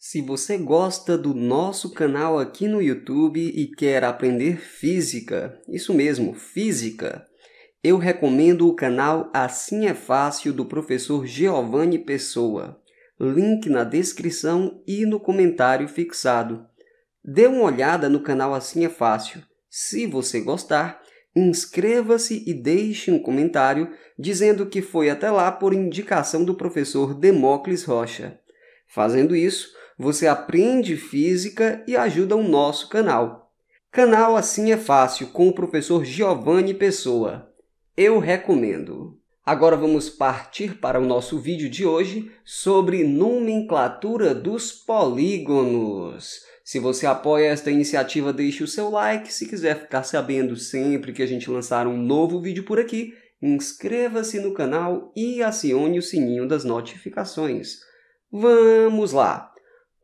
Se você gosta do nosso canal aqui no YouTube e quer aprender física, isso mesmo, física, eu recomendo o canal Assim é Fácil do professor Giovanni Pessoa. Link na descrição e no comentário fixado. Dê uma olhada no canal Assim é Fácil. Se você gostar, inscreva-se e deixe um comentário dizendo que foi até lá por indicação do professor Demócles Rocha. Fazendo isso, você aprende física e ajuda o nosso canal. Canal Assim é Fácil, com o professor Giovanni Pessoa. Eu recomendo. Agora vamos partir para o nosso vídeo de hoje sobre nomenclatura dos polígonos. Se você apoia esta iniciativa, deixe o seu like. Se quiser ficar sabendo sempre que a gente lançar um novo vídeo por aqui, inscreva-se no canal e acione o sininho das notificações. Vamos lá!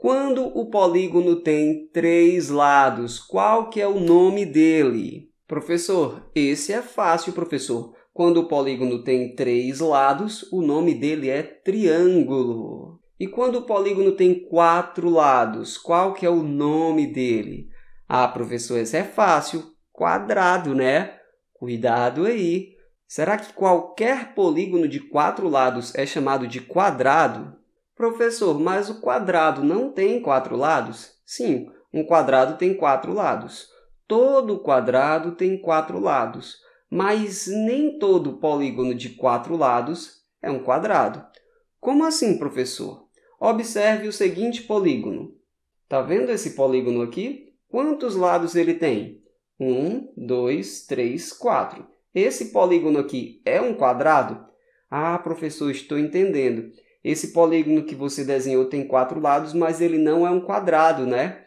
Quando o polígono tem três lados, qual que é o nome dele? Professor, esse é fácil, professor. Quando o polígono tem três lados, o nome dele é triângulo. E quando o polígono tem quatro lados, qual que é o nome dele? Ah, professor, esse é fácil. Quadrado, né? Cuidado aí. Será que qualquer polígono de quatro lados é chamado de quadrado? Professor, mas o quadrado não tem quatro lados? Sim, um quadrado tem quatro lados. Todo quadrado tem quatro lados, mas nem todo polígono de quatro lados é um quadrado. Como assim, professor? Observe o seguinte polígono. Tá vendo esse polígono aqui? Quantos lados ele tem? Um, dois, três, quatro. Esse polígono aqui é um quadrado? Ah, professor, estou entendendo. Esse polígono que você desenhou tem quatro lados, mas ele não é um quadrado, né?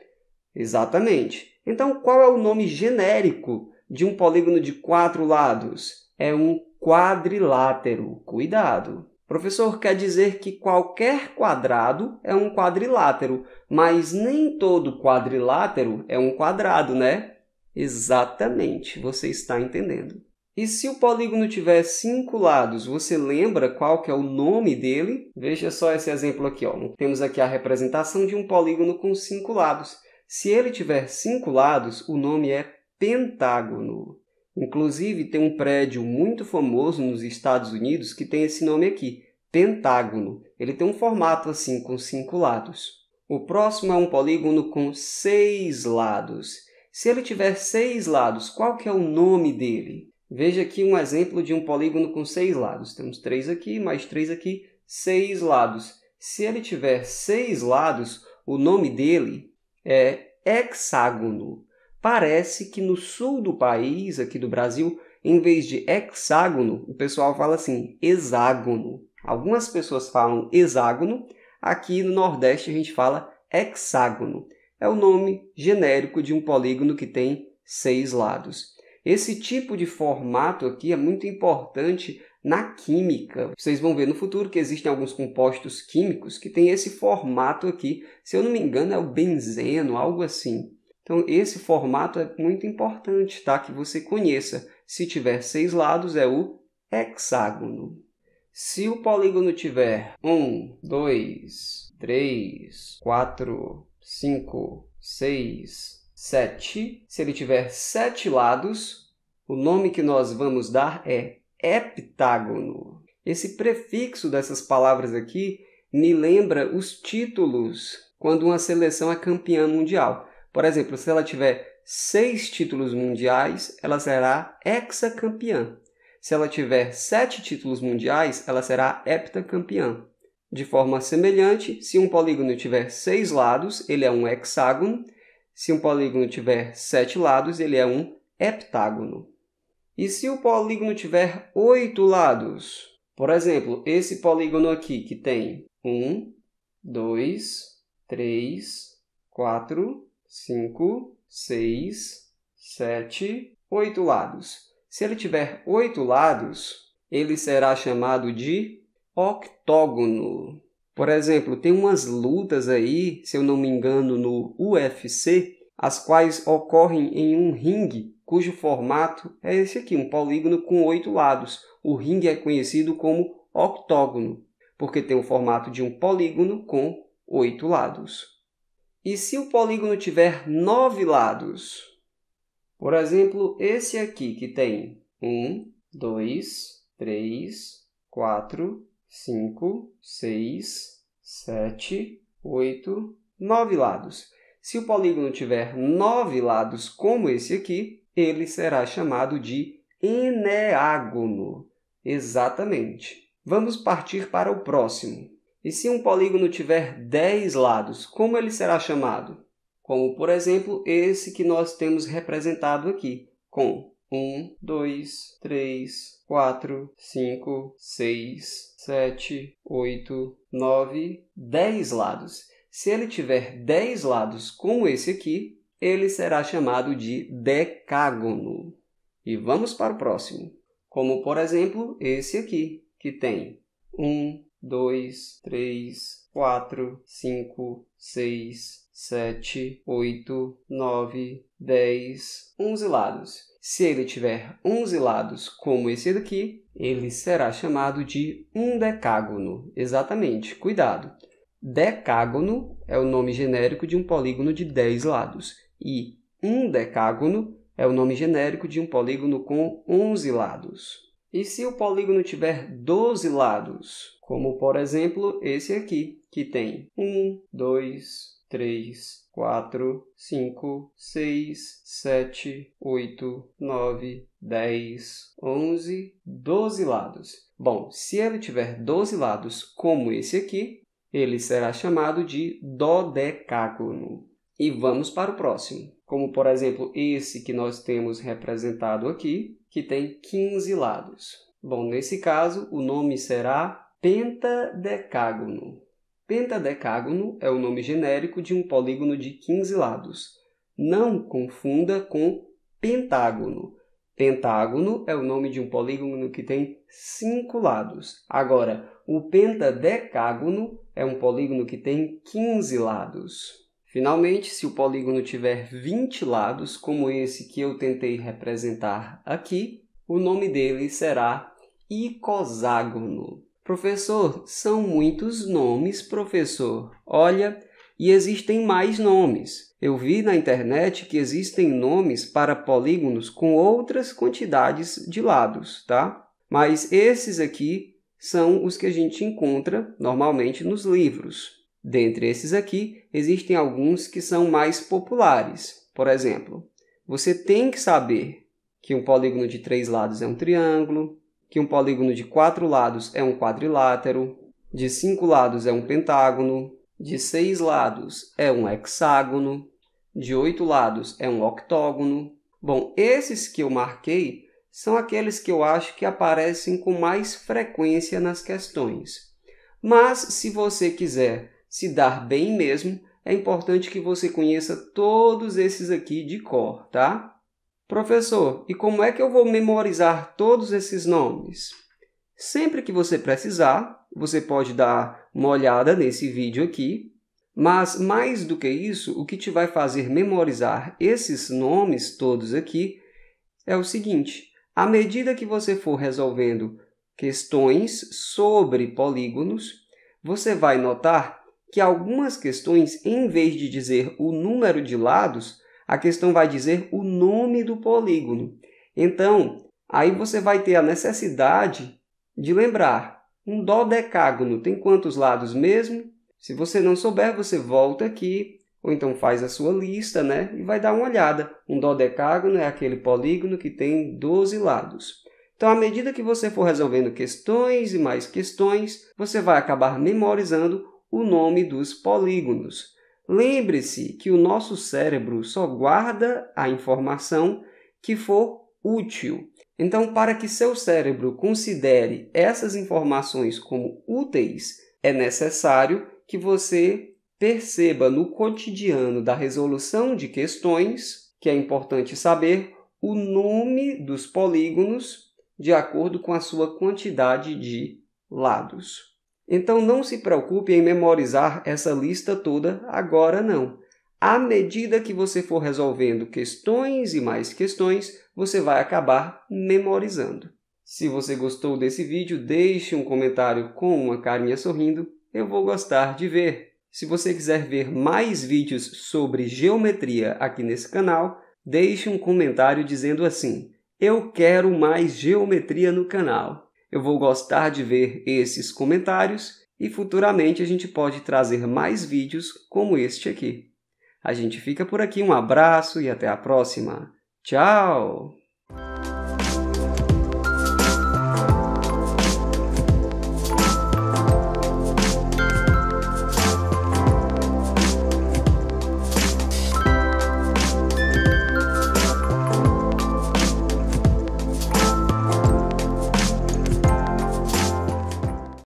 Exatamente. Então, qual é o nome genérico de um polígono de quatro lados? É um quadrilátero. Cuidado! Professor, quer dizer que qualquer quadrado é um quadrilátero, mas nem todo quadrilátero é um quadrado, né? Exatamente, você está entendendo. E se o polígono tiver cinco lados, você lembra qual que é o nome dele? Veja só esse exemplo aqui. Ó. Temos aqui a representação de um polígono com cinco lados. Se ele tiver cinco lados, o nome é pentágono. Inclusive, tem um prédio muito famoso nos Estados Unidos que tem esse nome aqui, pentágono. Ele tem um formato assim, com cinco lados. O próximo é um polígono com seis lados. Se ele tiver seis lados, qual que é o nome dele? Veja aqui um exemplo de um polígono com seis lados. Temos três aqui, mais três aqui, seis lados. Se ele tiver seis lados, o nome dele é hexágono. Parece que no sul do país, aqui do Brasil, em vez de hexágono, o pessoal fala assim, hexágono. Algumas pessoas falam hexágono, aqui no Nordeste a gente fala hexágono. É o nome genérico de um polígono que tem seis lados. Esse tipo de formato aqui é muito importante na química. Vocês vão ver no futuro que existem alguns compostos químicos que têm esse formato aqui. Se eu não me engano, é o benzeno, algo assim. Então, esse formato é muito importante, tá? Que você conheça. Se tiver seis lados, é o hexágono. Se o polígono tiver 1, 2, 3, 4, 5, 6, 7. Se ele tiver sete lados, o nome que nós vamos dar é heptágono. Esse prefixo dessas palavras aqui me lembra os títulos quando uma seleção é campeã mundial. Por exemplo, se ela tiver seis títulos mundiais, ela será hexacampeã. Se ela tiver sete títulos mundiais, ela será heptacampeã. De forma semelhante, se um polígono tiver seis lados, ele é um hexágono. Se um polígono tiver sete lados, ele é um heptágono. E se o polígono tiver oito lados? Por exemplo, esse polígono aqui que tem 1, 2, 3, 4, 5, 6, 7, 8 lados. Se ele tiver oito lados, ele será chamado de octógono. Por exemplo, tem umas lutas aí, se eu não me engano, no UFC, as quais ocorrem em um ringue cujo formato é esse aqui, um polígono com oito lados. O ringue é conhecido como octógono, porque tem o formato de um polígono com oito lados. E se o polígono tiver nove lados? Por exemplo, esse aqui que tem um, dois, três, quatro, 5, 6, 7, 8, 9 lados. Se o polígono tiver 9 lados como esse aqui, ele será chamado de eneágono. Exatamente. Vamos partir para o próximo. E se um polígono tiver 10 lados, como ele será chamado? Como, por exemplo, esse que nós temos representado aqui, com 1, 2, 3, 4, 5, 6, 7, 8, 9, 10 lados. Se ele tiver 10 lados como esse aqui, ele será chamado de decágono. E vamos para o próximo, como por exemplo esse aqui, que tem 1, 2, 3, 4, 5, 6, 7, 8, 9, 10, 11 lados. Se ele tiver 11 lados como esse daqui, ele será chamado de um decágono. Exatamente, cuidado! Decágono é o nome genérico de um polígono de 10 lados e um decágono é o nome genérico de um polígono com 11 lados. E se o polígono tiver 12 lados, como por exemplo esse aqui, que tem 1, 2, três, quatro, cinco, seis, sete, oito, nove, dez, onze, doze lados. Bom, se ele tiver doze lados como esse aqui, ele será chamado de dodecágono. E vamos para o próximo, como por exemplo esse que nós temos representado aqui, que tem 15 lados. Bom, nesse caso, o nome será pentadecágono. Pentadecágono é o nome genérico de um polígono de 15 lados. Não confunda com pentágono. Pentágono é o nome de um polígono que tem cinco lados. Agora, o pentadecágono é um polígono que tem 15 lados. Finalmente, se o polígono tiver 20 lados, como esse que eu tentei representar aqui, o nome dele será icoságono. Professor, são muitos nomes, professor. Olha, e existem mais nomes. Eu vi na internet que existem nomes para polígonos com outras quantidades de lados, tá? Mas esses aqui são os que a gente encontra normalmente nos livros. Dentre esses aqui, existem alguns que são mais populares. Por exemplo, você tem que saber que um polígono de três lados é um triângulo, que um polígono de quatro lados é um quadrilátero, de cinco lados é um pentágono, de seis lados é um hexágono, de oito lados é um octógono. Bom, esses que eu marquei são aqueles que eu acho que aparecem com mais frequência nas questões. Mas, se você quiser se dar bem mesmo, é importante que você conheça todos esses aqui de cor, tá? Professor, e como é que eu vou memorizar todos esses nomes? Sempre que você precisar, você pode dar uma olhada nesse vídeo aqui, mas mais do que isso, o que te vai fazer memorizar esses nomes todos aqui é o seguinte: à medida que você for resolvendo questões sobre polígonos, você vai notar que algumas questões, em vez de dizer o número de lados, a questão vai dizer o nome do polígono. Então, aí você vai ter a necessidade de lembrar. Um dodecágono tem quantos lados mesmo? Se você não souber, você volta aqui, ou então faz a sua lista, né? E vai dar uma olhada. Um dodecágono é aquele polígono que tem 12 lados. Então, à medida que você for resolvendo questões e mais questões, você vai acabar memorizando o nome dos polígonos. Lembre-se que o nosso cérebro só guarda a informação que for útil. Então, para que seu cérebro considere essas informações como úteis, é necessário que você perceba no cotidiano da resolução de questões, que é importante saber, o nome dos polígonos de acordo com a sua quantidade de lados. Então não se preocupe em memorizar essa lista toda agora não. À medida que você for resolvendo questões e mais questões, você vai acabar memorizando. Se você gostou desse vídeo, deixe um comentário com uma carinha sorrindo, eu vou gostar de ver. Se você quiser ver mais vídeos sobre geometria aqui nesse canal, deixe um comentário dizendo assim: Eu quero mais geometria no canal. Eu vou gostar de ver esses comentários e futuramente a gente pode trazer mais vídeos como este aqui. A gente fica por aqui, um abraço e até a próxima. Tchau!